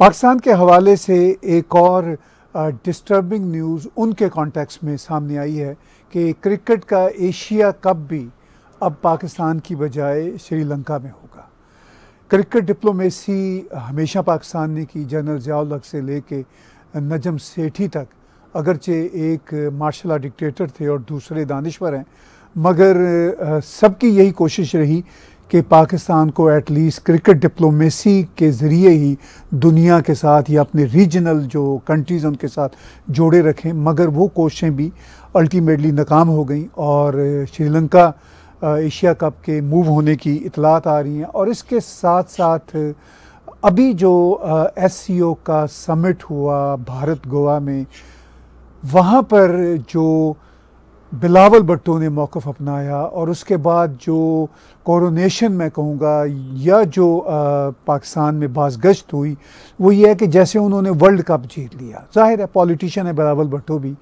पाकिस्तान के हवाले से एक और डिस्टर्बिंग न्यूज़ उनके कॉन्टेक्स्ट में सामने आई है कि क्रिकेट का एशिया कप भी अब पाकिस्तान की बजाय श्रीलंका में होगा क्रिकेट डिप्लोमेसी हमेशा पाकिस्तान ने की जनरल जयाउल हक से लेके नजम सेठी तक अगरचे एक मार्शल डिक्टेटर थे और दूसरे दानश्वर हैं मगर सबकी यही कोशिश रही कि पाकिस्तान को एटलीस्ट क्रिकेट डिप्लोमेसी के ज़रिए ही दुनिया के साथ या अपने रीजनल जो कंट्रीज़ उनके साथ जोड़े रखें मगर वो कोशिशें भी अल्टीमेटली नाकाम हो गई और श्रीलंका एशिया कप के मूव होने की इतलात आ रही हैं और इसके साथ साथ अभी जो एस का समिट हुआ भारत गोवा में वहाँ पर जो बिलावल भट्टो ने मौक़ अपनाया और उसके बाद जो कोरोनेशन मैं कहूँगा या जो पाकिस्तान में बाजगश्त हुई वो ये है कि जैसे उन्होंने वर्ल्ड कप जीत लिया जाहिर है पॉलिटिशियन है बिलावल भट्टो भी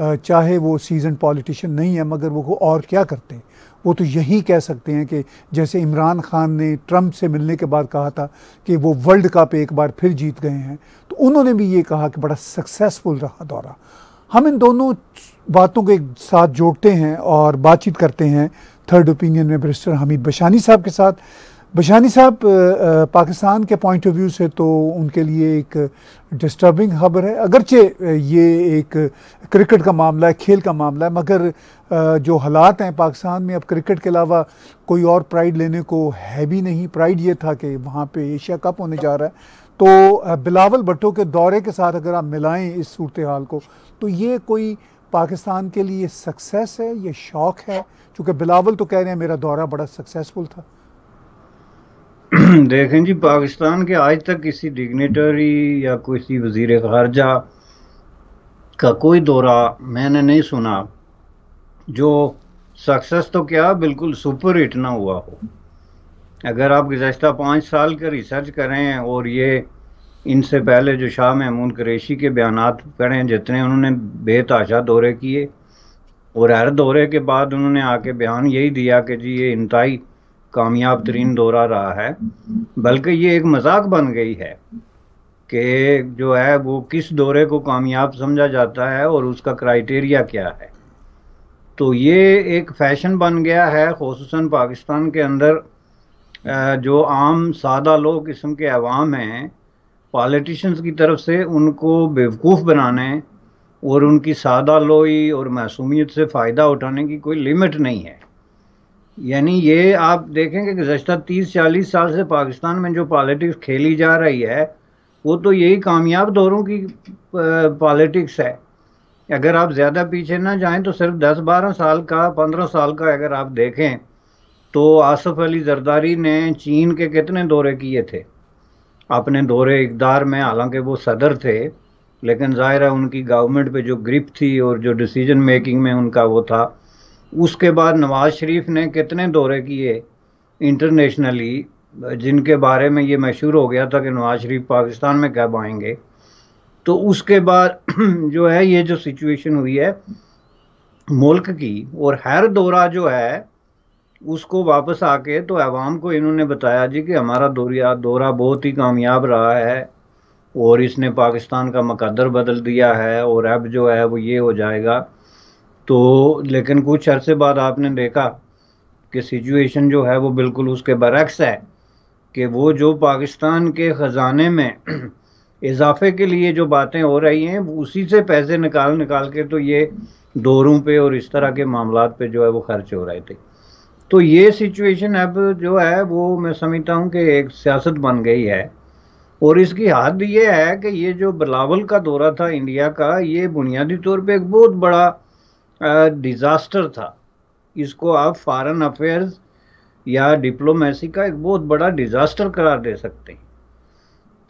आ, चाहे वो सीजन पॉलिटिशियन नहीं है मगर वो और क्या करते हैं वो तो यही कह सकते हैं कि जैसे इमरान खान ने ट्रंप से मिलने के बाद कहा था कि वो वर्ल्ड कप एक बार फिर जीत गए हैं तो उन्होंने भी ये कहा कि बड़ा सक्सेसफुल रहा दौरा हम इन दोनों बातों को एक साथ जोड़ते हैं और बातचीत करते हैं थर्ड ओपिनियन में बरिस्टर हमीद बशानी साहब के साथ बशानी साहब पाकिस्तान के पॉइंट ऑफ व्यू से तो उनके लिए एक डिस्टर्बिंग खबर है अगरचे ये एक क्रिकेट का मामला है खेल का मामला है मगर जो हालात हैं पाकिस्तान में अब क्रिकेट के अलावा कोई और प्राइड लेने को है भी नहीं प्राइड ये था कि वहाँ पे एशिया कप होने जा रहा है तो बिलावल भट्टो के दौरे के साथ अगर आप मिलाएं इस सूरत हाल को तो ये कोई पाकिस्तान के लिए सक्सेस है ये शौक है क्योंकि बिलावल तो कह रहे हैं मेरा दौरा बड़ा सक्सेसफुल था देखें जी पाकिस्तान के आज तक किसी डिग्नेटरी या किसी वजीर खारजा का कोई दौरा मैंने नहीं सुना जो सक्सेस तो क्या बिल्कुल सुपर हिट ना हुआ हो अगर आप गुज्त पाँच साल का रिसर्च करें और ये इनसे पहले जो शाह महमूद क्रेशी के बयान पढ़ें जितने उन्होंने बेताशा दौरे किए और हर दौरे के बाद उन्होंने आके बयान यही दिया कि जी ये इंतई कामयाब तरीन दौरा रहा है बल्कि ये एक मजाक बन गई है कि जो है वो किस दौरे को कामयाब समझा जाता है और उसका क्राइटेरिया क्या है तो ये एक फैशन बन गया है खसूस पाकिस्तान के अंदर जो आम सादा लोग किस्म के अवाम हैं पॉलिटिशन्स की तरफ से उनको बेवकूफ़ बनाने और उनकी सादा लोई और मासूमियत से फ़ायदा उठाने की कोई लिमिट नहीं है यानी ये आप देखेंगे कि गुजशत तीस चालीस साल से पाकिस्तान में जो पॉलिटिक्स खेली जा रही है वो तो यही कामयाब दौरों की पॉलिटिक्स है अगर आप ज़्यादा पीछे ना जाएं तो सिर्फ दस बारह साल का पंद्रह साल का अगर आप देखें तो आसफ अली जरदारी ने चीन के कितने दौरे किए थे अपने दौरे इकदार में हालांकि वो सदर थे लेकिन ज़ाहिर है उनकी गवर्नमेंट पे जो ग्रिप थी और जो डिसीजन मेकिंग में उनका वो था उसके बाद नवाज शरीफ ने कितने दौरे किए इंटरनेशनली जिनके बारे में ये मशहूर हो गया था कि नवाज शरीफ पाकिस्तान में कब आएंगे तो उसके बाद जो है ये जो सिचुएशन हुई है मुल्क की और हर दौरा जो है उसको वापस आके तो अवाम को इन्होंने बताया जी कि हमारा दौरिया दौरा बहुत ही कामयाब रहा है और इसने पाकिस्तान का मकदर बदल दिया है और अब जो है वो ये हो जाएगा तो लेकिन कुछ अरसे बाद आपने देखा कि सिचुएशन जो है वो बिल्कुल उसके बरक्स है कि वो जो पाकिस्तान के ख़जाने में इजाफे के लिए जो बातें हो रही हैं उसी से पैसे निकाल निकाल के तो ये दौरों पे और इस तरह के मामला पे जो है वो खर्च हो रहे थे तो ये सिचुएशन अब जो है वो मैं समझता हूँ कि एक सियासत बन गई है और इसकी हद ये है कि ये जो बलावल का दौरा था इंडिया का ये बुनियादी तौर पे एक बहुत बड़ा डिज़ास्टर था इसको आप फॉरेन अफेयर्स या डिप्लोमेसी का एक बहुत बड़ा डिज़ास्टर करार दे सकते हैं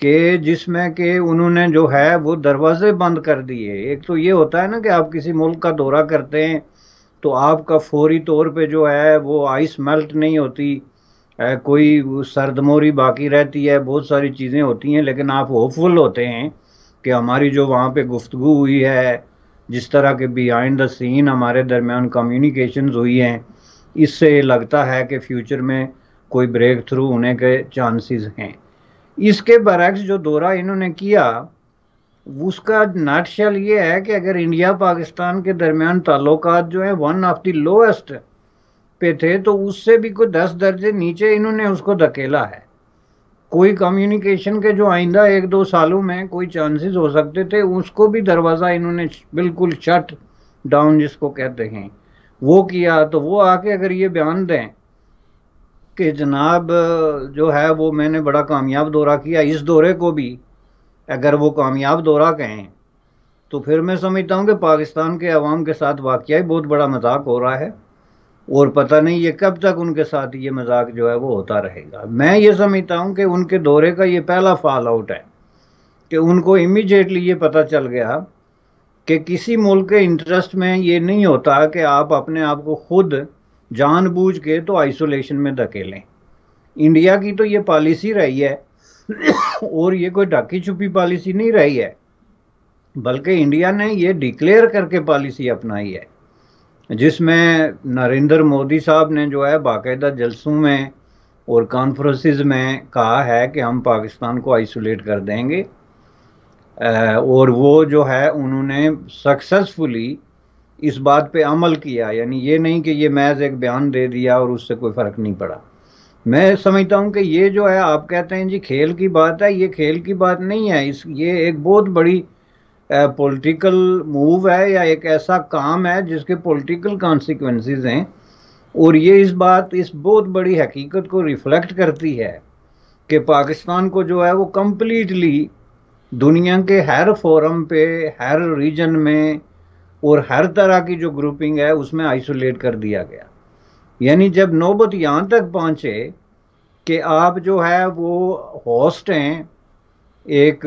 कि जिसमें कि उन्होंने जो है वो दरवाजे बंद कर दिए एक तो ये होता है ना कि आप किसी मुल्क का दौरा करते हैं तो आपका फौरी तौर पे जो है वो आइस मेल्ट नहीं होती कोई सर्दमोरी बाकी रहती है बहुत सारी चीज़ें होती हैं लेकिन आप होपफुल होते हैं कि हमारी जो वहाँ पे गुफ्तु हुई है जिस तरह के बिहाइंड द सीन हमारे दरमियान कम्युनिकेशंस हुई हैं इससे लगता है कि फ्यूचर में कोई ब्रेक थ्रू होने के चांसेस हैं इसके बरक्स जो दौरा इन्होंने किया उसका नाटशल ये है कि अगर इंडिया पाकिस्तान के दरमियान ताल्लुक जो है वन ऑफ द लोएस्ट पे थे तो उससे भी कोई दस दर्जे नीचे इन्होंने उसको धकेला है कोई कम्युनिकेशन के जो आइंदा एक दो सालों में कोई चांसेस हो सकते थे उसको भी दरवाज़ा इन्होंने बिल्कुल शट डाउन जिसको कहते हैं वो किया तो वो आके अगर ये बयान दें कि जनाब जो है वो मैंने बड़ा कामयाब दौरा किया इस दौरे को भी अगर वो कामयाब दौरा कहें तो फिर मैं समझता हूँ कि पाकिस्तान के अवाम के साथ वाक़ ही बहुत बड़ा मजाक हो रहा है और पता नहीं ये कब तक उनके साथ ये मजाक जो है वो होता रहेगा मैं ये समझता हूँ कि उनके दौरे का ये पहला फॉल आउट है कि उनको इमिजिएटली ये पता चल गया कि किसी मुल्क के इंटरेस्ट में ये नहीं होता कि आप अपने आप को खुद जानबूझ के तो आइसोलेशन में धकेलें इंडिया की तो ये पॉलिसी रही है और ये कोई ढाकी छुपी पॉलिसी नहीं रही है बल्कि इंडिया ने ये डिक्लेयर करके पॉलिसी अपनाई है जिसमें नरेंद्र मोदी साहब ने जो है बाकायदा जलसों में और कॉन्फ्रेंसिस में कहा है कि हम पाकिस्तान को आइसोलेट कर देंगे और वो जो है उन्होंने सक्सेसफुली इस बात पे अमल किया यानी ये नहीं कि ये मैज एक बयान दे दिया और उससे कोई फ़र्क नहीं पड़ा मैं समझता हूं कि ये जो है आप कहते हैं जी खेल की बात है ये खेल की बात नहीं है इस ये एक बहुत बड़ी पॉलिटिकल मूव है या एक ऐसा काम है जिसके पॉलिटिकल कॉन्सिक्वेंसेस हैं और ये इस बात इस बहुत बड़ी हकीकत को रिफ्लेक्ट करती है कि पाकिस्तान को जो है वो कम्प्लीटली दुनिया के हर फोरम पे हर रीजन में और हर तरह की जो ग्रुपिंग है उसमें आइसोलेट कर दिया गया यानी जब नौबत यहाँ तक पहुँचे कि आप जो है वो होस्ट हैं एक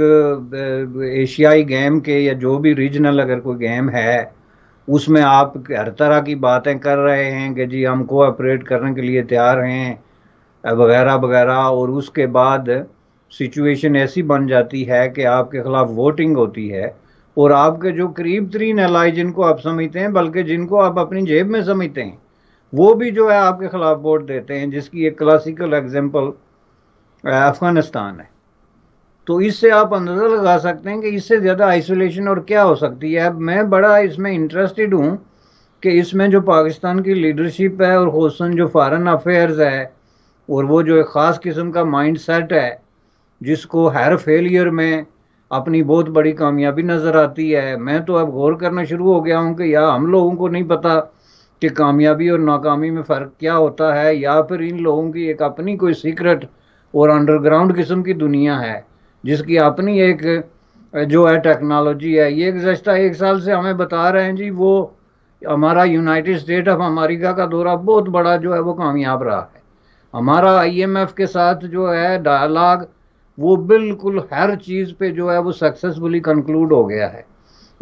एशियाई गेम के या जो भी रीजनल अगर कोई गेम है उसमें आप हर तरह की बातें कर रहे हैं कि जी हम कोऑपरेट करने के लिए तैयार हैं वगैरह वगैरह और उसके बाद सिचुएशन ऐसी बन जाती है कि आपके ख़िलाफ़ वोटिंग होती है और आपके जो करीब तरीन एलाई जिनको आप समझते हैं बल्कि जिनको आप अपनी जेब में समझते हैं वो भी जो है आपके खिलाफ वोट देते हैं जिसकी एक क्लासिकल एग्जाम्पल अफगानिस्तान है तो इससे आप अंदाज़ा लगा सकते हैं कि इससे ज़्यादा आइसोलेशन और क्या हो सकती है अब मैं बड़ा इसमें इंटरेस्टेड हूँ कि इसमें जो पाकिस्तान की लीडरशिप है और खूसन जो फ़ारन अफेयर्स है और वो जो एक ख़ास किस्म का माइंड सेट है जिसको हर फेलियर में अपनी बहुत बड़ी कामयाबी नज़र आती है मैं तो अब गौर करना शुरू हो गया हूँ कि या हम लोगों को नहीं पता कि कामयाबी और नाकामी में फ़र्क क्या होता है या फिर इन लोगों की एक अपनी कोई सीक्रेट और अंडरग्राउंड किस्म की दुनिया है जिसकी अपनी एक जो है टेक्नोलॉजी है ये गुजशत एक साल से हमें बता रहे हैं जी वो हमारा यूनाइटेड स्टेट ऑफ अमेरिका का दौरा बहुत बड़ा जो है वो कामयाब रहा है हमारा आईएमएफ के साथ जो है डायलाग वो बिल्कुल हर चीज़ पे जो है वो सक्सेसफुली कंक्लूड हो गया है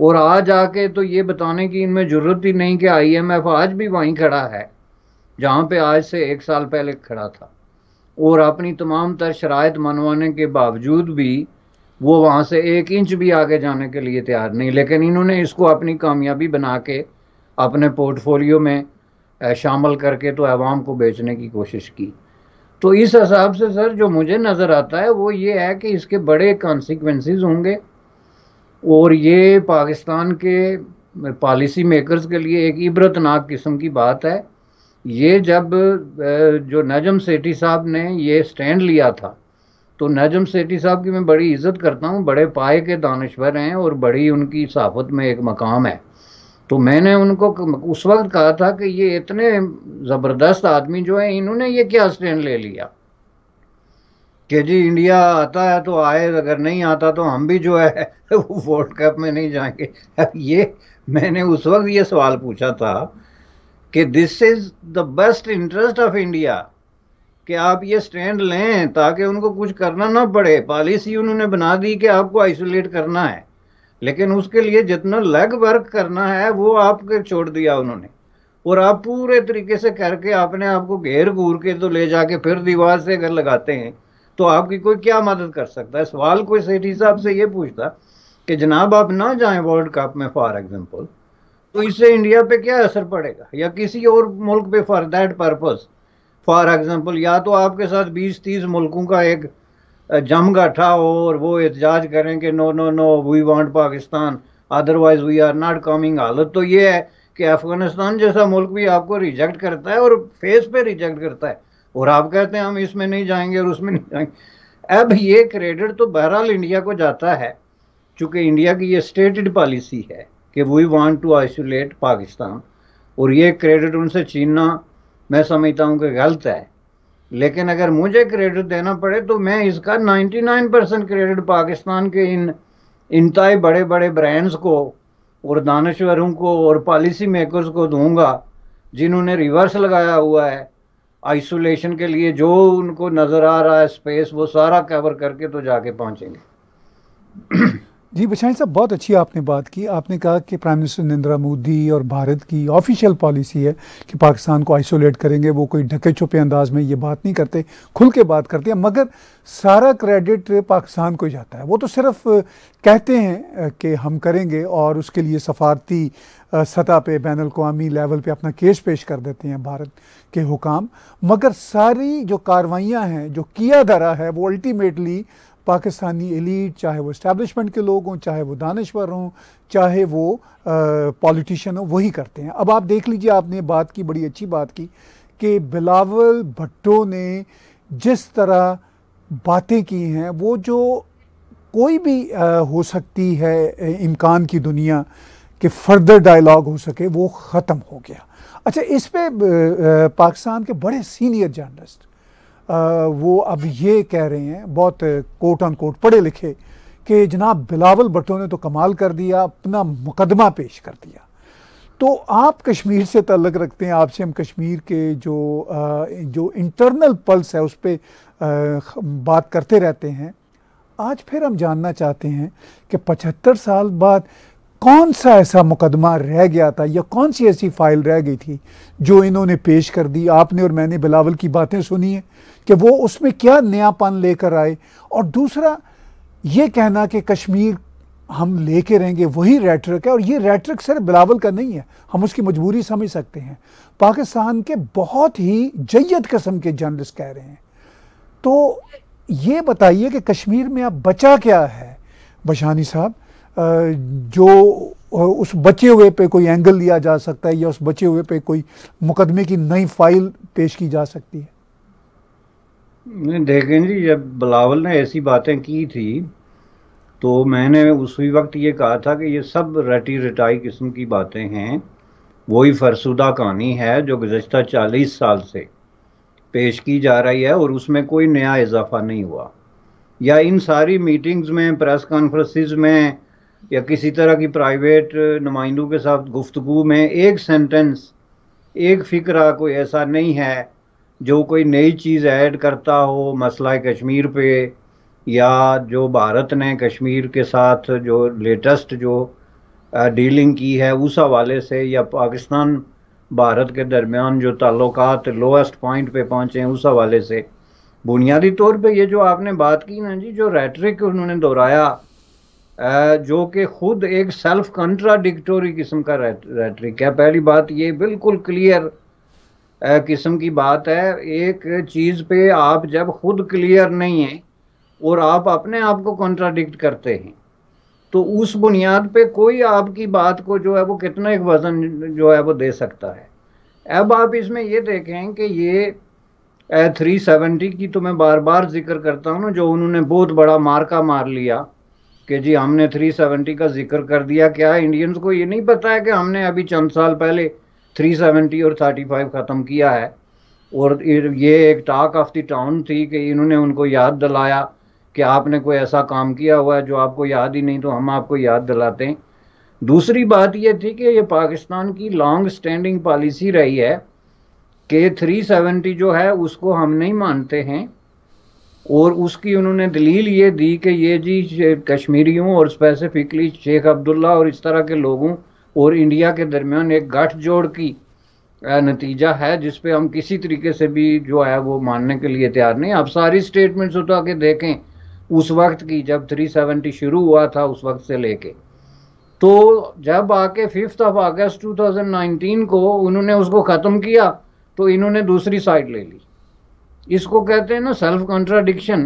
और आज आके तो ये बताने की इनमें जरूरत ही नहीं कि आईएमएफ आज भी वहीं खड़ा है जहाँ पे आज से एक साल पहले खड़ा था और अपनी तमाम तर शरात मनवाने के बावजूद भी वो वहाँ से एक इंच भी आगे जाने के लिए तैयार नहीं लेकिन इन्होंने इसको अपनी कामयाबी बना के अपने पोर्टफोलियो में शामिल करके तो आवाम को बेचने की कोशिश की तो इस हिसाब से सर जो मुझे नज़र आता है वो ये है कि इसके बड़े कॉन्सिक्वेंसेस होंगे और ये पाकिस्तान के पॉलिसी मेकर्स के लिए एक इबरतनाक किस्म की बात है ये जब जो नजम सेठी साहब ने ये स्टैंड लिया था तो नजम सेठी साहब की मैं बड़ी इज्जत करता हूँ बड़े पाए के दानश्वर हैं और बड़ी उनकी सहाफत में एक मकाम है तो मैंने उनको उस वक्त कहा था कि ये इतने ज़बरदस्त आदमी जो हैं इन्होंने ये क्या स्टैंड ले लिया कि जी इंडिया आता है तो आए अगर नहीं आता तो हम भी जो है वो वर्ल्ड कप में नहीं जाएंगे ये मैंने उस वक्त ये सवाल पूछा था कि this is the best interest of India कि आप ये स्टैंड लें ताकि उनको कुछ करना ना पड़े पॉलिसी उन्होंने बना दी कि आपको आइसोलेट करना है लेकिन उसके लिए जितना लेग वर्क करना है वो आपके छोड़ दिया उन्होंने और आप पूरे तरीके से करके आपने आपको घेर घूर के तो ले जाके फिर दीवार से अगर लगाते हैं तो आपकी कोई क्या मदद कर सकता है सवाल कोई सेठी साहब से ये पूछता कि जनाब आप ना जाएं वर्ल्ड कप में फॉर एग्जांपल तो इससे इंडिया पे क्या असर पड़ेगा या किसी और मुल्क पे for that purpose for example या तो आपके साथ 20-30 मुल्कों का एक जमगाठा हो और वो एहतजाज करें कि no no no we want Pakistan otherwise we are not coming हालत तो ये है कि अफगानिस्तान जैसा मुल्क भी आपको रिजेक्ट करता है और फेस पे रिजेक्ट करता है और आप कहते हैं हम इसमें नहीं जाएंगे और उसमें नहीं जाएंगे अब ये क्रेडिट तो बहरहाल इंडिया को जाता है चूंकि इंडिया की ये स्टेटेड पॉलिसी है कि we want to isolate Pakistan और ये क्रेडिट उनसे छीनना मैं समझता हूँ कि गलत है लेकिन अगर मुझे क्रेडिट देना पड़े तो मैं इसका 99 परसेंट क्रेडिट पाकिस्तान के इन इंतहाई बड़े बड़े ब्रांड्स को और दानश्वरों को और पॉलिसी मेकर्स को दूंगा जिन्होंने रिवर्स लगाया हुआ है आइसोलेशन के लिए जो उनको नज़र आ रहा है स्पेस वो सारा कवर करके तो जाके पहुंचेंगे जी बछाई साहब बहुत अच्छी आपने बात की आपने कहा कि प्राइम मिनिस्टर नरेंद्र मोदी और भारत की ऑफिशियल पॉलिसी है कि पाकिस्तान को आइसोलेट करेंगे वो कोई ढके छुपे अंदाज में ये बात नहीं करते खुल के बात करते हैं मगर सारा क्रेडिट पाकिस्तान को ही जाता है वो तो सिर्फ कहते हैं कि हम करेंगे और उसके लिए सफारती सतह पे बैन अवी लेवल पे अपना केस पेश कर देते हैं भारत के हुकाम मगर सारी जो कार्रवाइयाँ हैं जो किया धरा है वो अल्टीमेटली पाकिस्तानी एलीट चाहे वो इस्टेबलिशमेंट के लोग हों चाहे वो दानश्वर हों चाहे वो पॉलिटिशन हों वही करते हैं अब आप देख लीजिए आपने बात की बड़ी अच्छी बात की कि बिलावल भट्टो ने जिस तरह बातें की हैं वो जो कोई भी आ, हो सकती है इम्कान की दुनिया के फर्दर डायलॉग हो सके वो ख़त्म हो गया अच्छा इस पे पाकिस्तान के बड़े सीनियर जर्नलिस्ट वो अब ये कह रहे हैं बहुत कोट ऑन कोट पढ़े लिखे कि जनाब बिलावल भट्टो ने तो कमाल कर दिया अपना मुकदमा पेश कर दिया तो आप कश्मीर से तल्लक रखते हैं आपसे हम कश्मीर के जो जो इंटरनल पल्स है उस पर बात करते रहते हैं आज फिर हम जानना चाहते हैं कि पचहत्तर साल बाद कौन सा ऐसा मुकदमा रह गया था या कौन सी ऐसी फाइल रह गई थी जो इन्होंने पेश कर दी आपने और मैंने बिलावल की बातें सुनी हैं कि वो उसमें क्या नयापन लेकर आए और दूसरा ये कहना कि कश्मीर हम लेके रहेंगे वही रेटरिक है और ये रेटरिक सिर्फ बिलावल का नहीं है हम उसकी मजबूरी समझ सकते हैं पाकिस्तान के बहुत ही जैयद कस्म के जर्नलिस्ट कह रहे हैं तो ये बताइए कि कश्मीर में अब बचा क्या है बशानी साहब जो उस बचे हुए पे कोई एंगल लिया जा सकता है या उस बचे हुए पे कोई मुकदमे की नई फाइल पेश की जा सकती है देखें जी जब बलावल ने ऐसी बातें की थी तो मैंने उसी वक्त ये कहा था कि ये सब रटी रटाई किस्म की बातें हैं वही फरसुदा कहानी है जो गुजशत चालीस साल से पेश की जा रही है और उसमें कोई नया इजाफा नहीं हुआ या इन सारी मीटिंग्स में प्रेस कॉन्फ्रेंसिस में या किसी तरह की प्राइवेट uh, नुमाइंदों के साथ गुफ्तु में एक सेंटेंस एक फ़िक्रा कोई ऐसा नहीं है जो कोई नई चीज़ ऐड करता हो मसला कश्मीर पे या जो भारत ने कश्मीर के साथ जो लेटेस्ट जो डीलिंग uh, की है उस हवाले से या पाकिस्तान भारत के दरमियान जो ताल्लुक लोएस्ट पॉइंट पे पहुँचे हैं उस हवाले से बुनियादी तौर पे ये जो आपने बात की ना जी जो रेटरिक उन्होंने दोहराया जो कि खुद एक सेल्फ कंट्राडिक्टोरी किस्म का रेटरिक है पहली बात ये बिल्कुल क्लियर किस्म की बात है एक चीज़ पे आप जब खुद क्लियर नहीं है और आप अपने आप को कॉन्ट्राडिक्ट करते हैं तो उस बुनियाद पे कोई आपकी बात को जो है वो कितना एक वज़न जो है वो दे सकता है अब आप इसमें ये देखें कि ये थ्री सेवेंटी की तो मैं बार बार जिक्र करता हूँ ना जो उन्होंने बहुत बड़ा मार्का मार लिया कि जी हमने 370 का जिक्र कर दिया क्या इंडियंस को ये नहीं पता है कि हमने अभी चंद साल पहले 370 और 35 ख़त्म किया है और ये एक टाक ऑफ द टाउन थी कि इन्होंने उनको याद दिलाया कि आपने कोई ऐसा काम किया हुआ है जो आपको याद ही नहीं तो हम आपको याद दिलाते हैं दूसरी बात ये थी कि ये पाकिस्तान की लॉन्ग स्टैंडिंग पॉलिसी रही है कि 370 जो है उसको हम नहीं मानते हैं और उसकी उन्होंने दलील ये दी कि ये जी कश्मीरियों और स्पेसिफिकली शेख अब्दुल्ला और इस तरह के लोगों और इंडिया के दरमियान एक गठजोड़ की नतीजा है जिस पे हम किसी तरीके से भी जो है वो मानने के लिए तैयार नहीं आप सारी स्टेटमेंट्स उठा के देखें उस वक्त की जब 370 शुरू हुआ था उस वक्त से लेके तो जब आके फिफ्थ ऑफ अगस्त 2019 को उन्होंने उसको ख़त्म किया तो इन्होंने दूसरी साइड ले ली इसको कहते हैं ना सेल्फ कॉन्ट्राडिक्शन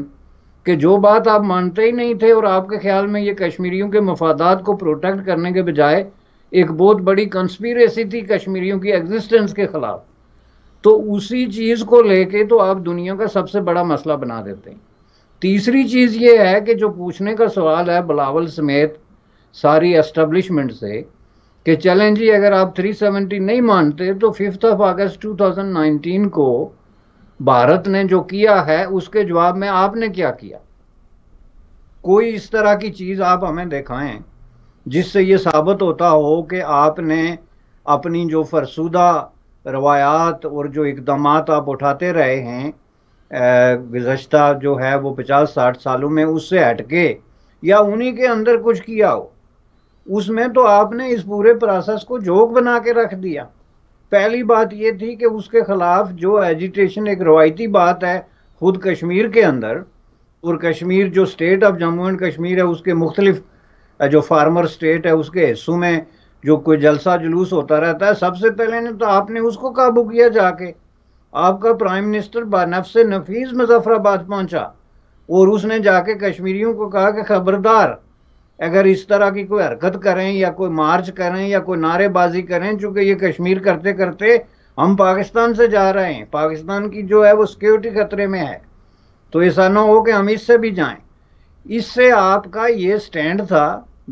कि जो बात आप मानते ही नहीं थे और आपके ख्याल में ये कश्मीरियों के मफादात को प्रोटेक्ट करने के बजाय एक बहुत बड़ी कंस्पिरेसी थी कश्मीरियों की एग्जिस्टेंस के खिलाफ तो उसी चीज़ को लेके तो आप दुनिया का सबसे बड़ा मसला बना देते हैं तीसरी चीज़ ये है कि जो पूछने का सवाल है बलावल समेत सारी एस्टेब्लिशमेंट से कि चैलेंज जी अगर आप 370 नहीं मानते तो फिफ्थ ऑफ अगस्त 2019 को भारत ने जो किया है उसके जवाब में आपने क्या किया कोई इस तरह की चीज आप हमें दिखाएं जिससे ये साबित होता हो कि आपने अपनी जो फरसुदा रवायात और जो इकदाम आप उठाते रहे हैं गुजशत जो है वो पचास साठ सालों में उससे हटके या उन्हीं के अंदर कुछ किया हो उसमें तो आपने इस पूरे प्रोसेस को जोक बना के रख दिया पहली बात ये थी कि उसके खिलाफ जो एजिटेशन एक रवायती बात है खुद कश्मीर के अंदर और कश्मीर जो state of Jammu and Kashmir है उसके मुख्तलिफ जो फार्मर स्टेट है उसके हिस्सों में जो कोई जलसा जुलूस होता रहता है सबसे पहले ने तो आपने उसको काबू किया जाके आपका प्राइम मिनिस्टर बानफ से नफीस मुजफ्फराबाद पहुंचा और उसने जाके कश्मीरियों को कहा कि खबरदार अगर इस तरह की कोई हरकत करें या कोई मार्च करें या कोई नारेबाजी करें चूंकि ये कश्मीर करते करते हम पाकिस्तान से जा रहे हैं पाकिस्तान की जो है वो सिक्योरिटी खतरे में है तो ऐसा ना हो कि हम इससे भी जाएं इससे आपका ये स्टैंड था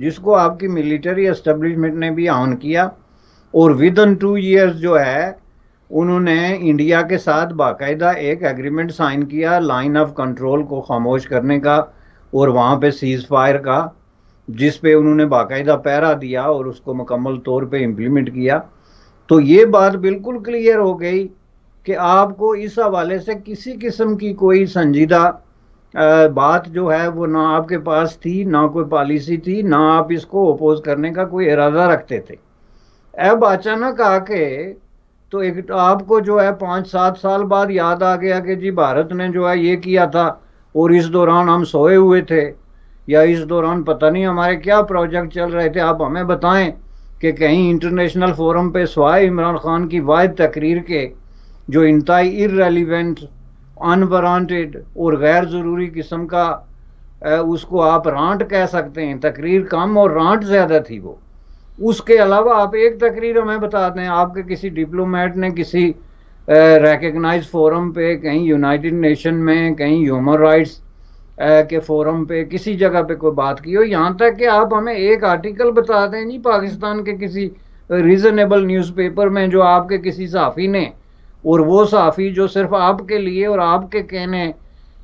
जिसको आपकी मिलिट्री एस्टेब्लिशमेंट ने भी ऑन किया और विद इन टू ईयर्स जो है उन्होंने इंडिया के साथ बाकायदा एक एग्रीमेंट साइन किया लाइन ऑफ कंट्रोल को खामोश करने का और वहाँ पे सीज़ फायर का जिस पे उन्होंने बाकायदा पैरा दिया और उसको मुकम्मल तौर पे इम्प्लीमेंट किया तो ये बात बिल्कुल क्लियर हो गई कि आपको इस हवाले से किसी किस्म की कोई संजीदा बात जो है वो ना आपके पास थी ना कोई पॉलिसी थी ना आप इसको अपोज करने का कोई इरादा रखते थे अब अचानक आके तो एक तो आपको जो है पाँच सात साल बाद याद आ गया कि जी भारत ने जो है ये किया था और इस दौरान हम सोए हुए थे या इस दौरान पता नहीं हमारे क्या प्रोजेक्ट चल रहे थे आप हमें बताएं कि कहीं इंटरनेशनल फोरम पे सवाए इमरान खान की वायद तकरीर के जो इंतई इरेलीवेंट अनवारंटेड और गैर ज़रूरी किस्म का उसको आप रांट कह सकते हैं तकरीर कम और रांट ज़्यादा थी वो उसके अलावा आप एक तकरीर हमें बता दें आपके किसी डिप्लोमेट ने किसी रेकग्नाइज फोरम पे कहीं यूनाइटेड नेशन में कहीं ह्यूमन राइट्स के फोरम पे किसी जगह पे कोई बात की हो यहाँ तक कि आप हमें एक आर्टिकल बता दें जी पाकिस्तान के किसी रीज़नेबल न्यूज़पेपर में जो आपके किसी साफ़ी ने और वो साफ़ी जो सिर्फ आपके लिए और आपके कहने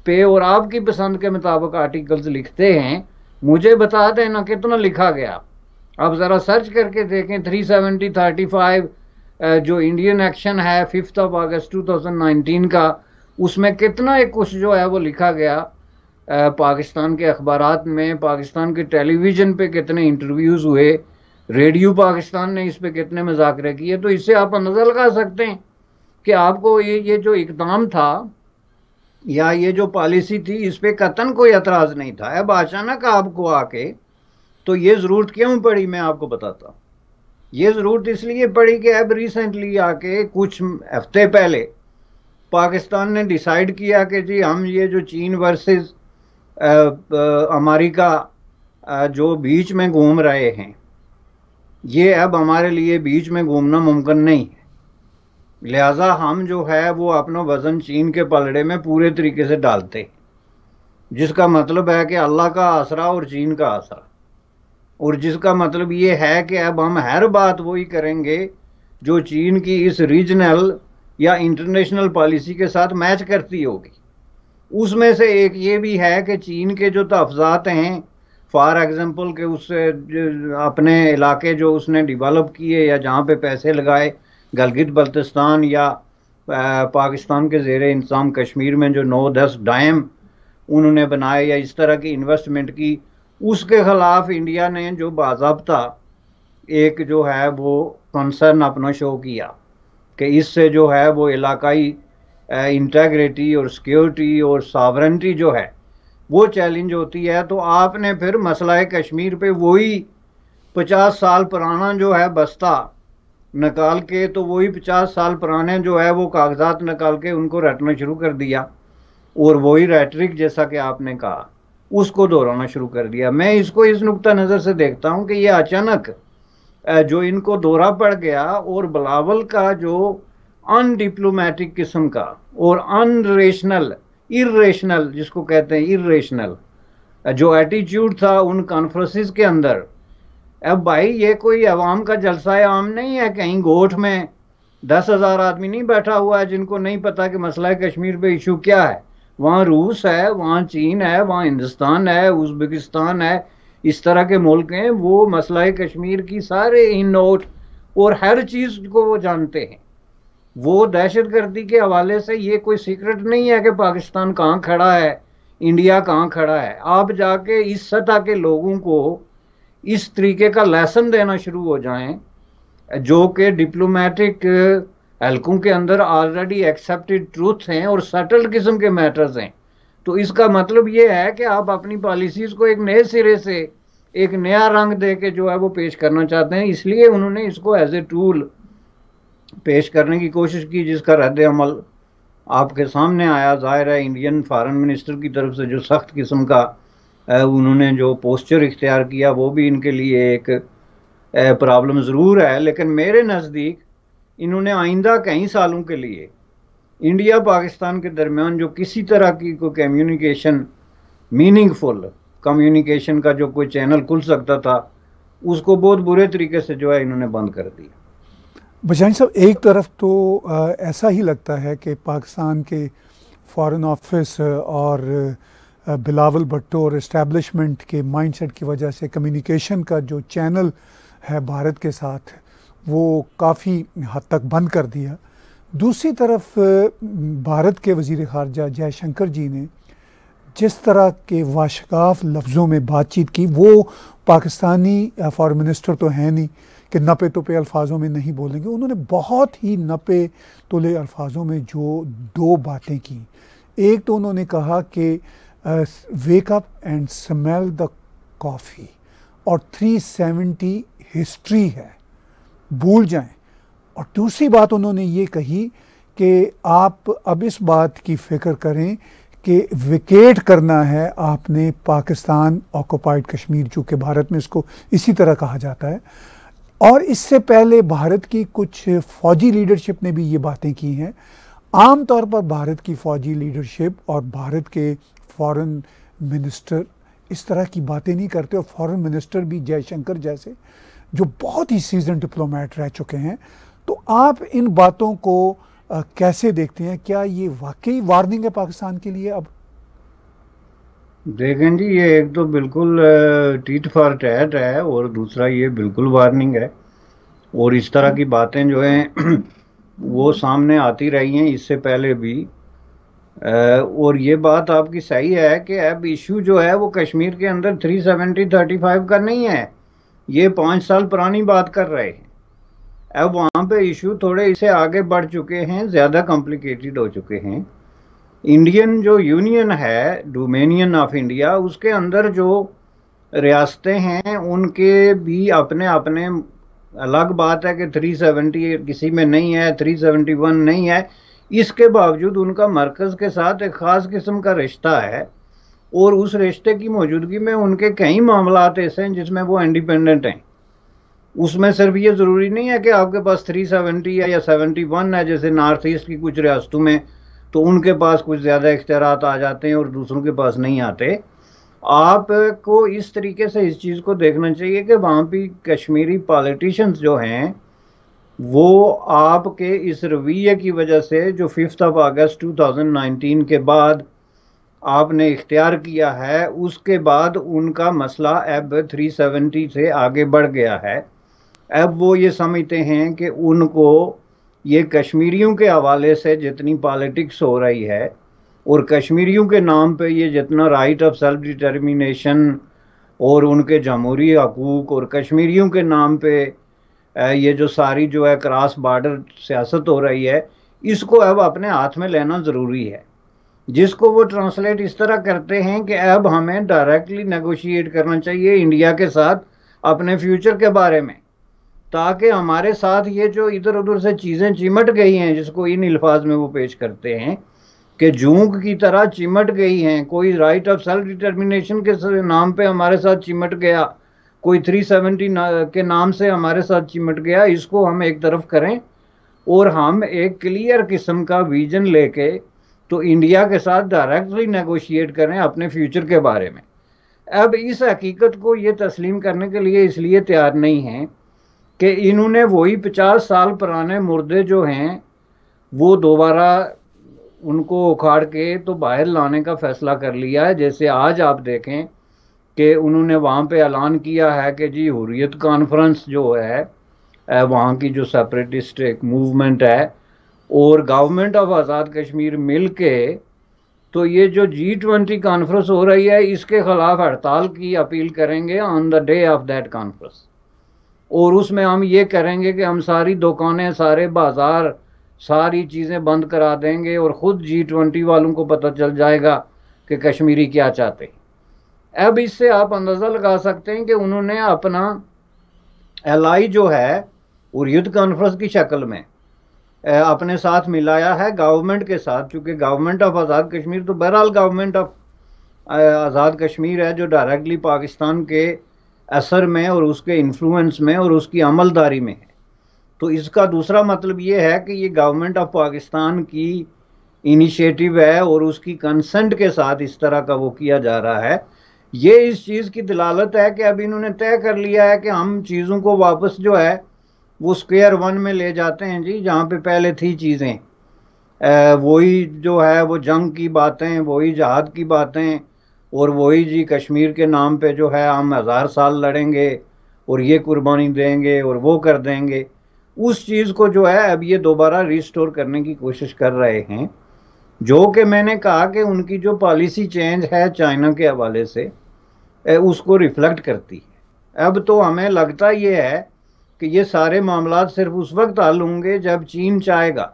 पे और आपकी पसंद के मुताबिक आर्टिकल्स लिखते हैं मुझे बता देना कितना लिखा गया आप ज़रा सर्च करके देखें थ्री सेवेंटी थर्टी फाइव जो इंडियन एक्शन है फिफ्थ ऑफ अगस्त नाइनटीन का उसमें कितना एक कुछ जो है वो लिखा गया पाकिस्तान के अखबार में पाकिस्तान के टेलीविज़न पे कितने इंटरव्यूज़ हुए रेडियो पाकिस्तान ने इस पे कितने मजाक किए तो इससे आप अंदाज़ा लगा सकते हैं कि आपको ये ये जो इकदाम था या ये जो पॉलिसी थी इस पर कतन कोई एतराज़ नहीं था अब अचानक आपको आके तो ये ज़रूरत क्यों पड़ी मैं आपको बताता हूँ ये ज़रूरत इसलिए पड़ी कि अब रिसेंटली आके कुछ हफ्ते पहले पाकिस्तान ने डिसाइड किया कि जी हम ये जो चीन वर्सेस अमेरिका जो बीच में घूम रहे हैं ये अब हमारे लिए बीच में घूमना मुमकिन नहीं है लिहाजा हम जो है वो अपना वज़न चीन के पलड़े में पूरे तरीके से डालते जिसका मतलब है कि अल्लाह का आसरा और चीन का आसरा और जिसका मतलब ये है कि अब हम हर बात वही करेंगे जो चीन की इस रीजनल या इंटरनेशनल पॉलिसी के साथ मैच करती होगी उसमें से एक ये भी है कि चीन के जो तफजात तो हैं फॉर एग्ज़ाम्पल के उस अपने इलाके जो उसने डेवलप किए या जहाँ पे पैसे लगाए गलगित बल्तिस्तान या पाकिस्तान के ज़ेर इंतज़ाम कश्मीर में जो नौ दस डैम उन्होंने बनाए या इस तरह की इन्वेस्टमेंट की उसके ख़िलाफ़ इंडिया ने जो बाबा एक जो है वो कंसर्न अपना शो किया कि इससे जो है वो इलाकाई इंटेग्रिटी और सिक्योरिटी और सावरनटी जो है वो चैलेंज होती है तो आपने फिर मसला कश्मीर पे वही पचास साल पुराना जो है बस्ता निकाल के तो वही पचास साल पुराने जो है वो कागजात निकाल के उनको रटना शुरू कर दिया और वही रेटरिक जैसा कि आपने कहा उसको दोहराना शुरू कर दिया मैं इसको इस नुकता नज़र से देखता हूँ कि ये अचानक जो इनको दौरा पड़ गया और बलावल का जो अनडिप्लोमेटिक किस्म का और अनरेशनल इेशनल जिसको कहते हैं इरेशनल जो एटीट्यूड था उन कॉन्फ्रेंसिस के अंदर अब भाई ये कोई अवाम का जलसा आम नहीं है कहीं गोठ में दस हज़ार आदमी नहीं बैठा हुआ है जिनको नहीं पता कि मसला कश्मीर पे इशू क्या है वहाँ रूस है वहाँ चीन है वहाँ हिंदुस्तान है उज्बेकिस्तान है इस तरह के मुल्क हैं वो मसला कश्मीर की सारे इन नोट और हर चीज़ को वो जानते हैं वो दहशत गर्दी के हवाले से ये कोई सीक्रेट नहीं है कि पाकिस्तान कहाँ खड़ा है इंडिया कहाँ खड़ा है आप जाके इस सतह के लोगों को इस तरीके का लेसन देना शुरू हो जाएं जो कि डिप्लोमेटिक हल्कों के अंदर ऑलरेडी एक्सेप्टेड ट्रूथ हैं और सेटल्ड किस्म के मैटर्स हैं तो इसका मतलब ये है कि आप अपनी पॉलिसीज़ को एक नए सिरे से एक नया रंग दे के जो है वो पेश करना चाहते हैं इसलिए उन्होंने इसको एज ए टूल पेश करने की कोशिश की जिसका रद्द अमल आपके सामने आया ज़ाहिर है इंडियन फॉरेन मिनिस्टर की तरफ से जो सख्त किस्म का उन्होंने जो पोस्चर इख्तियार किया वो भी इनके लिए एक प्रॉब्लम ज़रूर है लेकिन मेरे नज़दीक इन्होंने आइंदा कई सालों के लिए इंडिया पाकिस्तान के दरमियान जो किसी तरह की कोई कम्युनिकेशन मीनिंगफुल कम्युनिकेशन का जो कोई चैनल खुल सकता था उसको बहुत बुरे तरीके से जो है इन्होंने बंद कर दिया बचानी साहब एक तरफ तो आ, ऐसा ही लगता है कि पाकिस्तान के फॉरेन ऑफिस और बिलावल भट्टो और इस्टेब्लिशमेंट के माइंडसेट की वजह से कम्युनिकेशन का जो चैनल है भारत के साथ वो काफ़ी हद तक बंद कर दिया दूसरी तरफ भारत के वजीर खारजा जयशंकर जी ने जिस तरह के वाशकाफ लफ्ज़ों में बातचीत की वो पाकिस्तानी फॉरेन मिनिस्टर तो हैं नहीं कि नपे तो अल्फाजों में नहीं बोलेंगे उन्होंने बहुत ही नपे तुले अल्फाजों में जो दो बातें की एक तो उन्होंने कहा कि wake up and smell the coffee और 370 हिस्ट्री है भूल जाएं और दूसरी बात उन्होंने ये कही कि आप अब इस बात की फ़िक्र करें कि विकेट करना है आपने पाकिस्तान ऑक्यूपाइड कश्मीर जो कि भारत में इसको इसी तरह कहा जाता है और इससे पहले भारत की कुछ फौजी लीडरशिप ने भी ये बातें की हैं आम तौर पर भारत की फौजी लीडरशिप और भारत के फॉरेन मिनिस्टर इस तरह की बातें नहीं करते और फॉरेन मिनिस्टर भी जयशंकर जैसे जो बहुत ही सीजन डिप्लोमेट रह चुके हैं तो आप इन बातों को कैसे देखते हैं क्या ये वाकई वार्निंग है पाकिस्तान के लिए अब देखें जी ये एक तो बिल्कुल टीट फॉर टैट है और दूसरा ये बिल्कुल वार्निंग है और इस तरह की बातें जो हैं वो सामने आती रही हैं इससे पहले भी और ये बात आपकी सही है कि अब इशू जो है वो कश्मीर के अंदर 370 35 का नहीं है ये पाँच साल पुरानी बात कर रहे हैं अब वहाँ पे इशू थोड़े इसे आगे बढ़ चुके हैं ज़्यादा कॉम्प्लिकेटेड हो चुके हैं इंडियन जो यूनियन है डोमेनियन ऑफ इंडिया उसके अंदर जो रियासतें हैं उनके भी अपने अपने अलग बात है कि 378 किसी में नहीं है 371 नहीं है इसके बावजूद उनका मरकज़ के साथ एक ख़ास किस्म का रिश्ता है और उस रिश्ते की मौजूदगी में उनके कई मामला ऐसे हैं जिसमें वो इंडिपेंडेंट हैं उसमें सिर्फ ये ज़रूरी नहीं है कि आपके पास 370 है या 71 है जैसे नॉर्थ ईस्ट की कुछ रियासतों में तो उनके पास कुछ ज़्यादा इख्तियार आ जाते हैं और दूसरों के पास नहीं आते आपको इस तरीके से इस चीज़ को देखना चाहिए कि वहाँ भी कश्मीरी पॉलिटिशियंस जो हैं वो आपके इस रवैये की वजह से जो फिफ्थ ऑफ अगस्त 2019 के बाद आपने इख्तियार किया है उसके बाद उनका मसला अब 370 से आगे बढ़ गया है अब वो ये समझते हैं कि उनको ये कश्मीरियों के हवाले से जितनी पॉलिटिक्स हो रही है और कश्मीरियों के नाम पे ये जितना राइट ऑफ सेल्फ डिटर्मिनेशन और उनके जमहूरी हकूक और कश्मीरियों के नाम पे ये जो सारी जो है क्रॉस बॉर्डर सियासत हो रही है इसको अब अपने हाथ में लेना ज़रूरी है जिसको वो ट्रांसलेट इस तरह करते हैं कि अब हमें डायरेक्टली नेगोशिएट करना चाहिए इंडिया के साथ अपने फ्यूचर के बारे में ताकि हमारे साथ ये जो इधर उधर से चीज़ें चिमट गई हैं जिसको इन अल्फाज में वो पेश करते हैं कि जूंक की तरह चिमट गई हैं कोई राइट ऑफ सेल्फ डिटर्मिनेशन के नाम पे हमारे साथ चिमट गया कोई 370 ना, के नाम से हमारे साथ चिमट गया इसको हम एक तरफ करें और हम एक क्लियर किस्म का विजन लेके तो इंडिया के साथ डायरेक्टली नेगोशिएट करें अपने फ्यूचर के बारे में अब इस हकीकत को ये तस्लीम करने के लिए इसलिए तैयार नहीं हैं कि इन्होंने वही पचास साल पुराने मुर्दे जो हैं वो दोबारा उनको उखाड़ के तो बाहर लाने का फैसला कर लिया है जैसे आज आप देखें कि उन्होंने वहाँ पे ऐलान किया है कि जी हुरियत कॉन्फ्रेंस जो है वहाँ की जो सेपरेटिस्ट एक मूवमेंट है और गवर्नमेंट ऑफ आज़ाद कश्मीर मिल के तो ये जो जी ट्वेंटी कॉन्फ्रेंस हो रही है इसके खिलाफ हड़ताल की अपील करेंगे on the day of that conference और उसमें हम ये करेंगे कि हम सारी दुकानें सारे बाज़ार सारी चीज़ें बंद करा देंगे और ख़ुद जी ट्वेंटी वालों को पता चल जाएगा कि कश्मीरी क्या चाहते हैं अब इससे आप अंदाज़ा लगा सकते हैं कि उन्होंने अपना आई जो है और युद्ध कॉन्फ्रेंस की शक्ल में अपने साथ मिलाया है गवर्नमेंट के साथ चूँकि गवर्नमेंट ऑफ आज़ाद कश्मीर तो बहरहाल गवर्नमेंट ऑफ आज़ाद कश्मीर है जो डायरेक्टली पाकिस्तान के असर में और उसके इन्फ्लुएंस में और उसकी अमलदारी में है तो इसका दूसरा मतलब ये है कि ये गवर्नमेंट ऑफ पाकिस्तान की इनिशिएटिव है और उसकी कंसेंट के साथ इस तरह का वो किया जा रहा है ये इस चीज़ की दिलालत है कि अब इन्होंने तय कर लिया है कि हम चीज़ों को वापस जो है वो स्क्वेयर वन में ले जाते हैं जी जहाँ पे पहले थी चीज़ें वही जो है वो जंग की बातें वही जहाद की बातें और वही जी कश्मीर के नाम पे जो है हम हज़ार साल लड़ेंगे और ये कुर्बानी देंगे और वो कर देंगे उस चीज़ को जो है अब ये दोबारा रिस्टोर करने की कोशिश कर रहे हैं जो कि मैंने कहा कि उनकी जो पॉलिसी चेंज है चाइना के हवाले से उसको रिफ्लेक्ट करती है अब तो हमें लगता ये है कि ये सारे मामला सिर्फ उस वक्त हल होंगे जब चीन चाहेगा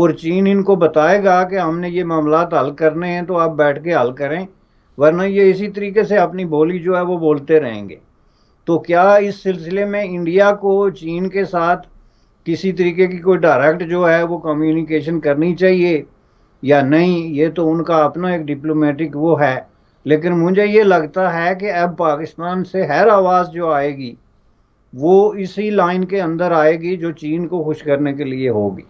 और चीन इनको बताएगा कि हमने ये मामला हल करने हैं तो आप बैठ के हल करें वरना ये इसी तरीके से अपनी बोली जो है वो बोलते रहेंगे तो क्या इस सिलसिले में इंडिया को चीन के साथ किसी तरीके की कोई डायरेक्ट जो है वो कम्युनिकेशन करनी चाहिए या नहीं ये तो उनका अपना एक डिप्लोमेटिक वो है लेकिन मुझे ये लगता है कि अब पाकिस्तान से हर आवाज़ जो आएगी वो इसी लाइन के अंदर आएगी जो चीन को खुश करने के लिए होगी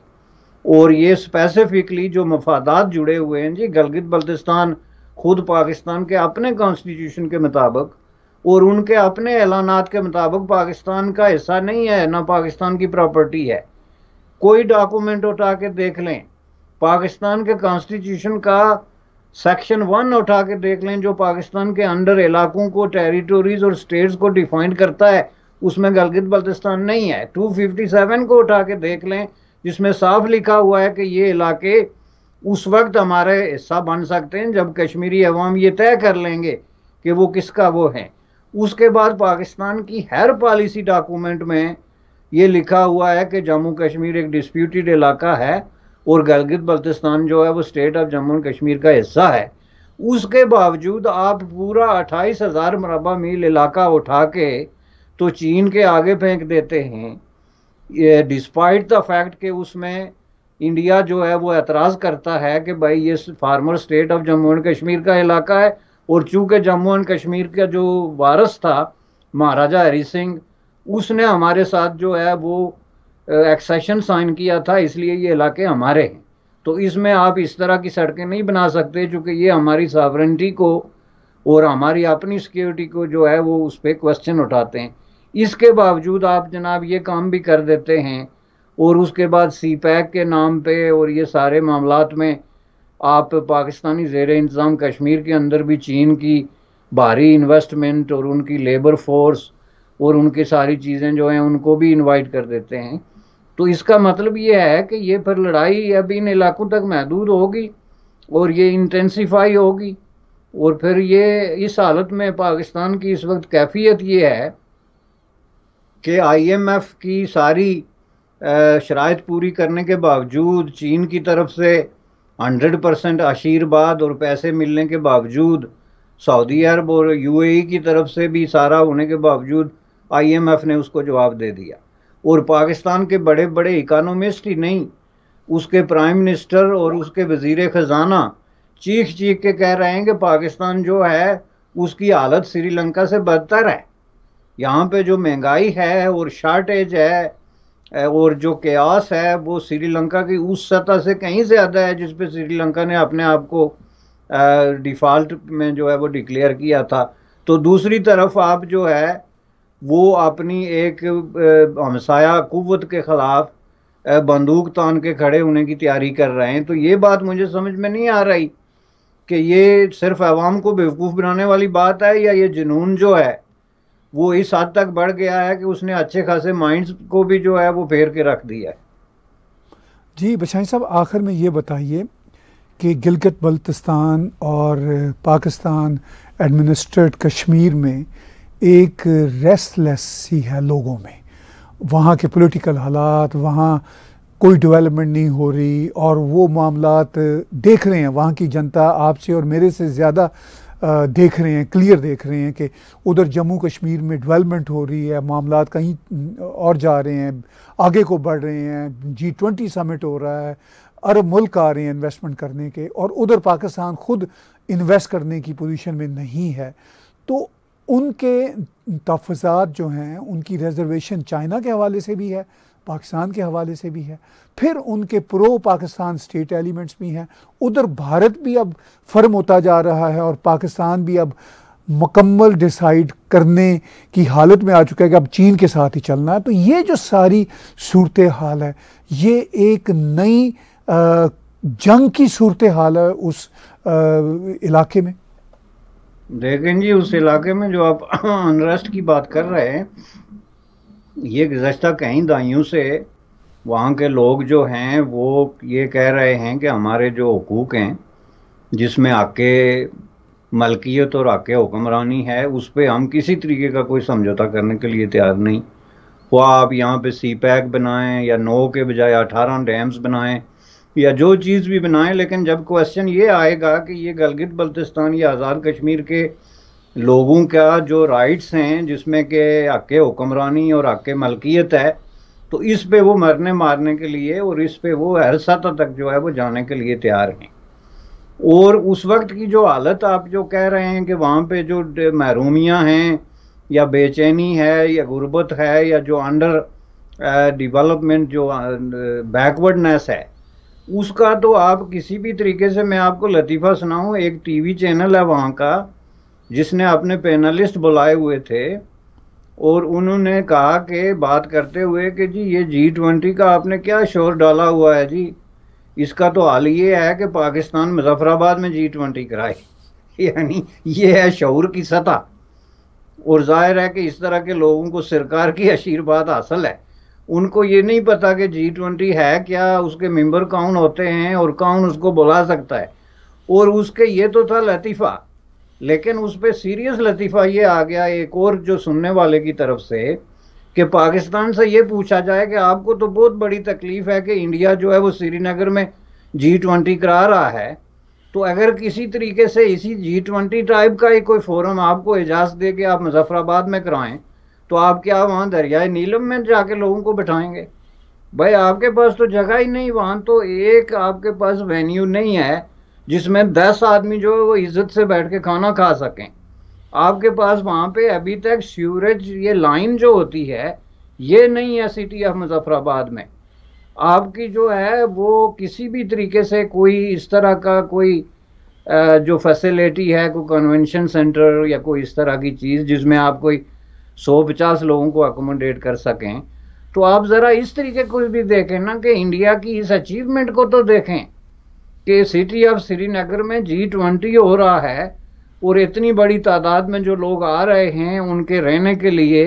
और ये स्पेसिफिकली जो मफादात जुड़े हुए हैं जी गलगित बल्तिस्तान खुद पाकिस्तान के अपने कॉन्स्टिट्यूशन के मुताबिक और उनके अपने ऐलान के मुताबिक पाकिस्तान का हिस्सा नहीं है ना पाकिस्तान की प्रॉपर्टी है कोई डॉक्यूमेंट उठा के देख लें पाकिस्तान के कॉन्स्टिट्यूशन का सेक्शन वन उठा के देख लें जो पाकिस्तान के अंडर इलाकों को टेरिटोरीज और स्टेट्स को डिफाइन करता है उसमें गलगित बल्तिस्तान नहीं है 257 को उठा के देख लें जिसमें साफ लिखा हुआ है कि ये इलाके उस वक्त हमारे हिस्सा बन सकते हैं जब कश्मीरी अवाम ये तय कर लेंगे कि वो किसका वो है उसके बाद पाकिस्तान की हर पॉलिसी डॉक्यूमेंट में ये लिखा हुआ है कि जम्मू कश्मीर एक डिस्प्यूटेड इलाका है और गलगित बल्तिस्तान जो है वो state of Jammu and Kashmir का हिस्सा है उसके बावजूद आप पूरा अट्ठाईस हज़ार मरबा मील इलाका उठा के तो चीन के आगे फेंक देते हैं डिस्पाइट द फैक्ट कि उसमें इंडिया जो है वो एतराज़ करता है कि भाई ये former state of Jammu and Kashmir का इलाका है और चूँकि जम्मू एंड कश्मीर का जो वारस था महाराजा हरी सिंह उसने हमारे साथ जो है वो एक्सेशन साइन किया था इसलिए ये इलाके हमारे हैं तो इसमें आप इस तरह की सड़कें नहीं बना सकते चूँकि ये हमारी सावरेंटी को और हमारी अपनी सिक्योरिटी को जो है वो उस पर क्वेश्चन उठाते हैं इसके बावजूद आप जनाब ये काम भी कर देते हैं और उसके बाद सी पैक के नाम पे और ये सारे मामला में आप पाकिस्तानी जेर इंतज़ाम कश्मीर के अंदर भी चीन की भारी इन्वेस्टमेंट और उनकी लेबर फोर्स और उनकी सारी चीज़ें जो हैं उनको भी इनवाइट कर देते हैं तो इसका मतलब ये है कि ये फिर लड़ाई अब इन इलाकों तक महदूद होगी और ये इंटेंसीफाई होगी और फिर ये इस हालत में पाकिस्तान की इस वक्त कैफियत ये है कि आईएमएफ की सारी शरात पूरी करने के बावजूद चीन की तरफ से 100 परसेंट आशीर्वाद और पैसे मिलने के बावजूद सऊदी अरब और यूएई की तरफ से भी सारा होने के बावजूद आईएमएफ ने उसको जवाब दे दिया और पाकिस्तान के बड़े बड़े इकानोमिस्ट ही नहीं उसके प्राइम मिनिस्टर और उसके वजीर ख़जाना चीख चीख के कह रहे हैं कि पाकिस्तान जो है उसकी हालत श्रीलंका से बदतर है यहाँ पे जो महंगाई है और शार्टेज है और जो कयास है वो श्रीलंका की उस सतह से कहीं ज़्यादा है जिस पे श्रीलंका ने अपने आप को डिफ़ॉल्ट में जो है वो डिक्लेयर किया था तो दूसरी तरफ आप जो है वो अपनी एक हमसाया कुत के ख़िलाफ़ बंदूक तान के खड़े होने की तैयारी कर रहे हैं तो ये बात मुझे समझ में नहीं आ रही कि ये सिर्फ आवाम को बेवकूफ़ बनाने वाली बात है या ये जुनून जो है वो इस हद तक बढ़ गया है कि उसने अच्छे खासे माइंड्स को भी जो है वो फेर के रख दिया है जी बशाई साहब आखिर में ये बताइए कि गिलगित बल्तिस्तान और पाकिस्तान एडमिनिस्ट्रेट कश्मीर में एक रेस्टलेस सी है लोगों में वहाँ के पॉलिटिकल हालात वहाँ कोई डेवलपमेंट नहीं हो रही और वो मामला देख रहे हैं वहाँ की जनता आपसे और मेरे से ज़्यादा देख रहे हैं क्लियर देख रहे हैं कि उधर जम्मू कश्मीर में डेवलपमेंट हो रही है मामला कहीं और जा रहे हैं आगे को बढ़ रहे हैं जी ट्वेंटी समिट हो रहा है अरब मुल्क आ रहे हैं इन्वेस्टमेंट करने के और उधर पाकिस्तान खुद इन्वेस्ट करने की पोजीशन में नहीं है तो उनके तहफ़ात जो हैं उनकी रिजर्वेशन चाइना के हवाले से भी है पाकिस्तान के हवाले से भी है फिर उनके प्रो पाकिस्तान स्टेट एलिमेंट्स भी हैं उधर भारत भी अब फर्म होता जा रहा है और पाकिस्तान भी अब मुकम्मल डिसाइड करने की हालत में आ चुका है कि अब चीन के साथ ही चलना है तो ये जो सारी सूरत हाल है ये एक नई जंग की सूरत हाल है उस आ, इलाके में देखें जी उस इलाके में जो आप अनरेस्ट की बात कर रहे हैं ये गुजशत कई दाइयों से वहाँ के लोग जो हैं वो ये कह रहे हैं कि हमारे जो हकूक़ हैं जिसमें आके मलकियत और आके हुक्मरानी है उस पर हम किसी तरीके का कोई समझौता करने के लिए तैयार नहीं वो आप यहाँ पे सी पैक बनाएँ या नौ के बजाय अठारह डैम्स बनाएँ या जो चीज़ भी बनाएं लेकिन जब क्वेश्चन ये आएगा कि ये गलगित बल्तिस्तान या आज़ाद कश्मीर के लोगों का जो राइट्स हैं जिसमें कि हक हुक्मरानी और हक मलकियत है तो इस पे वो मरने मारने के लिए और इस पे वो हर सतह तक जो है वो जाने के लिए तैयार हैं और उस वक्त की जो हालत आप जो कह रहे हैं कि वहाँ पे जो महरूमियाँ हैं या बेचैनी है या गुर्बत है या जो अंडर डेवलपमेंट जो बैकवर्डनेस है उसका तो आप किसी भी तरीके से मैं आपको लतीफ़ा सुनाऊँ एक टीवी चैनल है वहाँ का जिसने अपने पैनलिस्ट बुलाए हुए थे और उन्होंने कहा कि बात करते हुए कि जी ये जी ट्वेंटी का आपने क्या शोर डाला हुआ है जी इसका तो हाल ये है कि पाकिस्तान मुजफ्फराबाद में जी ट्वेंटी कराए यानी ये है शौर की सतह और जाहिर है कि इस तरह के लोगों को सरकार की आशीर्वाद हासिल है उनको ये नहीं पता कि जी ट्वेंटी है क्या उसके मेंबर कौन होते हैं और कौन उसको बुला सकता है और उसके ये तो था लतीफ़ा लेकिन उस पर सीरियस लतीफ़ा ये आ गया एक और जो सुनने वाले की तरफ से कि पाकिस्तान से ये पूछा जाए कि आपको तो बहुत बड़ी तकलीफ़ है कि इंडिया जो है वो श्रीनगर में जी ट्वेंटी करा रहा है तो अगर किसी तरीके से इसी जी ट्वेंटी टाइप का ही कोई फोरम आपको इजाजत दे के आप मुजफ्फराबाद में कराएं तो आप क्या वहाँ दरियाए नीलम में जाके लोगों को बिठाएंगे भाई आपके पास तो जगह ही नहीं वहाँ तो एक आपके पास वेन्यू नहीं है जिसमें दस आदमी जो है वो इज्जत से बैठ के खाना खा सकें आपके पास वहाँ पे अभी तक सीवरेज ये लाइन जो होती है ये नहीं है सिटी ऑफ मुजफ्फराबाद में आपकी जो है वो किसी भी तरीके से कोई इस तरह का कोई जो फैसिलिटी है कोई कन्वेंशन सेंटर या कोई इस तरह की चीज़ जिसमें आप कोई सौ पचास लोगों को अकोमोडेट कर सकें तो आप ज़रा इस तरीके कुछ भी देखें ना कि इंडिया की इस अचीवमेंट को तो देखें कि सिटी ऑफ श्रीनगर में जी ट्वेंटी हो रहा है और इतनी बड़ी तादाद में जो लोग आ रहे हैं उनके रहने के लिए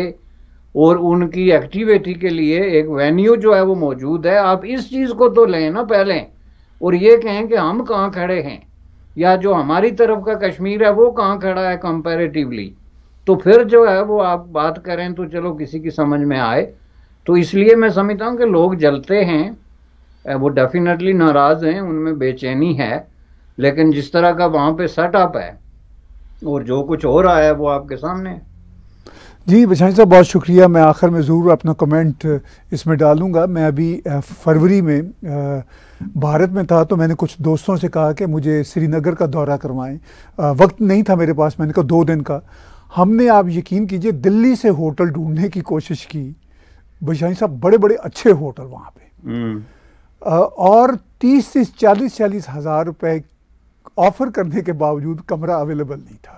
और उनकी एक्टिविटी के लिए एक वेन्यू जो है वो मौजूद है आप इस चीज़ को तो लें ना पहले और ये कहें कि हम कहाँ खड़े हैं या जो हमारी तरफ का कश्मीर है वो कहाँ खड़ा है कंपैरेटिवली तो फिर जो है वो आप बात करें तो चलो किसी की समझ में आए तो इसलिए मैं समझता हूँ कि लोग जलते हैं वो डेफिनेटली नाराज़ हैं उनमें बेचैनी है लेकिन जिस तरह का वहाँ पे सेटअप है और जो कुछ हो रहा है वो आपके सामने जी बशाही साहब बहुत शुक्रिया मैं आखिर में ज़रूर अपना कमेंट इसमें डालूंगा मैं अभी फरवरी में भारत में था तो मैंने कुछ दोस्तों से कहा कि मुझे श्रीनगर का दौरा करवाएं वक्त नहीं था मेरे पास मैंने कहा दो दिन का हमने आप यकीन कीजिए दिल्ली से होटल ढूंढने की कोशिश की बशाही साहब बड़े बड़े अच्छे होटल वहाँ पर और तीस तीस चालीस चालीस हज़ार रुपए ऑफर करने के बावजूद कमरा अवेलेबल नहीं था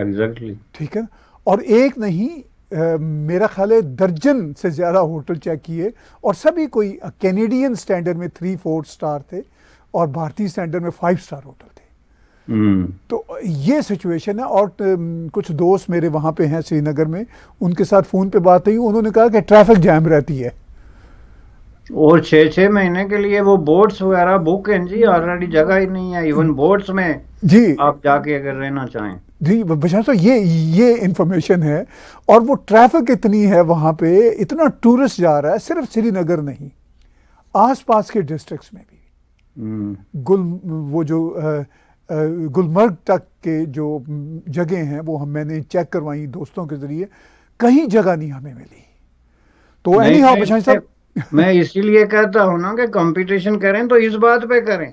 एग्जैक्टली exactly. ठीक है और एक नहीं Uh, मेरा ख्याल है दर्जन से ज़्यादा होटल चेक किए और सभी कोई कैनेडियन स्टैंडर्ड में थ्री फोर स्टार थे और भारतीय स्टैंडर्ड में फाइव स्टार होटल थे mm. तो ये सिचुएशन है और कुछ दोस्त मेरे वहाँ पे हैं श्रीनगर में उनके साथ फ़ोन पे बात हुई उन्होंने कहा कि ट्रैफिक जैम रहती है और छह छह महीने के लिए वो बोर्ड्स वगैरह बुक हैं जी ऑलरेडी जगह ही नहीं है इवन बोर्ड्स में जी आप जाके अगर रहना चाहें जी बशा साहब तो ये ये इंफॉर्मेशन है और वो ट्रैफिक इतनी है वहाँ पे इतना टूरिस्ट जा रहा है सिर्फ श्रीनगर नहीं आसपास के डिस्ट्रिक्ट्स में भी हम्म। गुल वो जो गुलमर्ग तक के जो जगह हैं वो हम मैंने चेक करवाई दोस्तों के ज़रिए कहीं जगह नहीं हमें मिली तो एनी हाउ बशाई साहब मैं इसीलिए कहता हूं ना कि कंपटीशन करें तो इस बात पे करें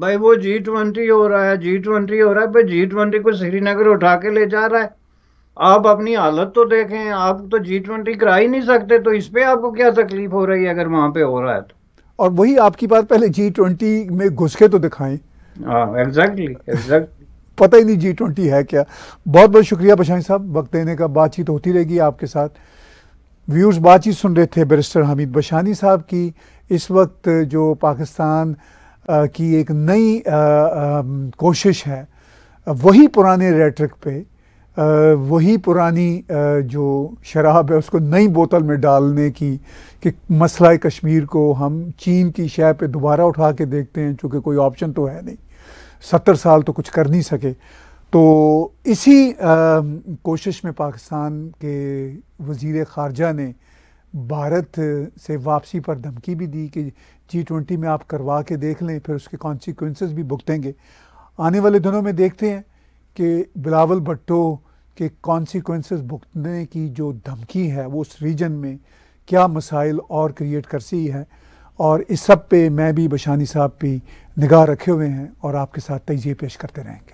भाई वो जी ट्वेंटी हो रहा है जी ट्वेंटी हो रहा है भाई जी ट्वेंटी को श्रीनगर उठा के ले जा रहा है आप अपनी हालत तो देखें आप तो जी ट्वेंटी करा ही नहीं सकते तो इस पर आपको क्या तकलीफ हो रही है अगर वहाँ पे हो रहा है तो और वही आपकी बात पहले जी ट्वेंटी में घुस के तो दिखाएं एग्जैक्टली हाँ, एग्जैक्टली पता ही नहीं जी ट्वेंटी है क्या बहुत बहुत शुक्रिया पशाई साहब वक्त देने का बातचीत होती रहेगी आपके साथ व्यूर्स बातचीत सुन रहे थे बैरिस्टर हमीद बशानी साहब की इस वक्त जो पाकिस्तान की एक नई कोशिश है वही पुराने रेटरिक पे वही पुरानी जो शराब है उसको नई बोतल में डालने की कि मसला कश्मीर को हम चीन की शह पे दोबारा उठा के देखते हैं चूँकि कोई ऑप्शन तो है नहीं सत्तर साल तो कुछ कर नहीं सके तो इसी आ, कोशिश में पाकिस्तान के वज़ी ख़ारजा ने भारत से वापसी पर धमकी भी दी कि जी ट्वेंटी में आप करवा के देख लें फिर उसके कॉन्सिक्वेंस भी भुगतेंगे आने वाले दिनों में देखते हैं कि बिलावल भट्टो के कॉन्सिक्वेंस भुगतने की जो धमकी है वो उस रीजन में क्या मसाइल और क्रिएट कर सी है और इस सब पे मैं भी बशानी साहब भी निगाह रखे हुए हैं और आपके साथ तजिए पेश करते रहेंगे